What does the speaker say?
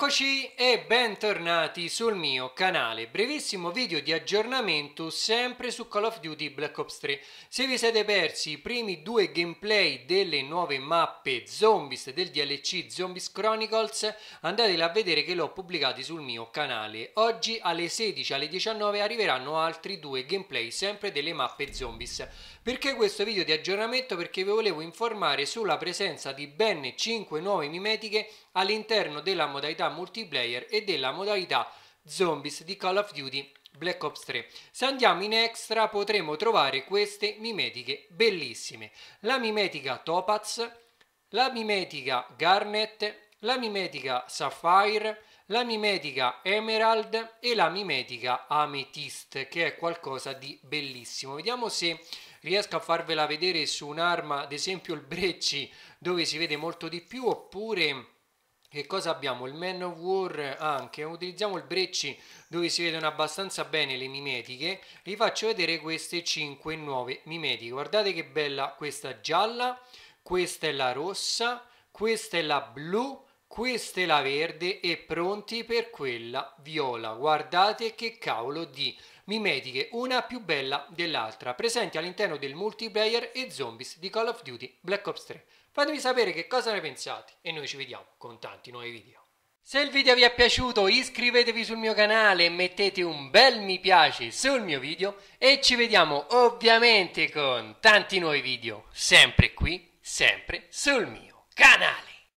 Eccoci e bentornati sul mio canale, brevissimo video di aggiornamento sempre su Call of Duty Black Ops 3. Se vi siete persi i primi due gameplay delle nuove mappe Zombies del DLC Zombies Chronicles, andateli a vedere che l'ho pubblicati sul mio canale. Oggi alle 16 alle 19 arriveranno altri due gameplay sempre delle mappe Zombies. Perché questo video di aggiornamento? Perché vi volevo informare sulla presenza di ben 5 nuove mimetiche all'interno della modalità multiplayer e della modalità zombies di Call of Duty Black Ops 3. Se andiamo in extra potremo trovare queste mimetiche bellissime. La mimetica Topaz, la mimetica Garnet, la mimetica Sapphire, la mimetica Emerald e la mimetica Amethyst, che è qualcosa di bellissimo. Vediamo se riesco a farvela vedere su un'arma, ad esempio il Brecci, dove si vede molto di più, oppure che cosa abbiamo? Il Man of War anche, utilizziamo il Brecci dove si vedono abbastanza bene le mimetiche, vi faccio vedere queste 5 nuove mimetiche, guardate che bella questa gialla, questa è la rossa, questa è la blu, questa è la verde e pronti per quella viola. Guardate che cavolo di mimetiche, una più bella dell'altra, presenti all'interno del multiplayer e zombies di Call of Duty Black Ops 3. Fatemi sapere che cosa ne pensate e noi ci vediamo con tanti nuovi video. Se il video vi è piaciuto iscrivetevi sul mio canale e mettete un bel mi piace sul mio video e ci vediamo ovviamente con tanti nuovi video, sempre qui, sempre sul mio canale.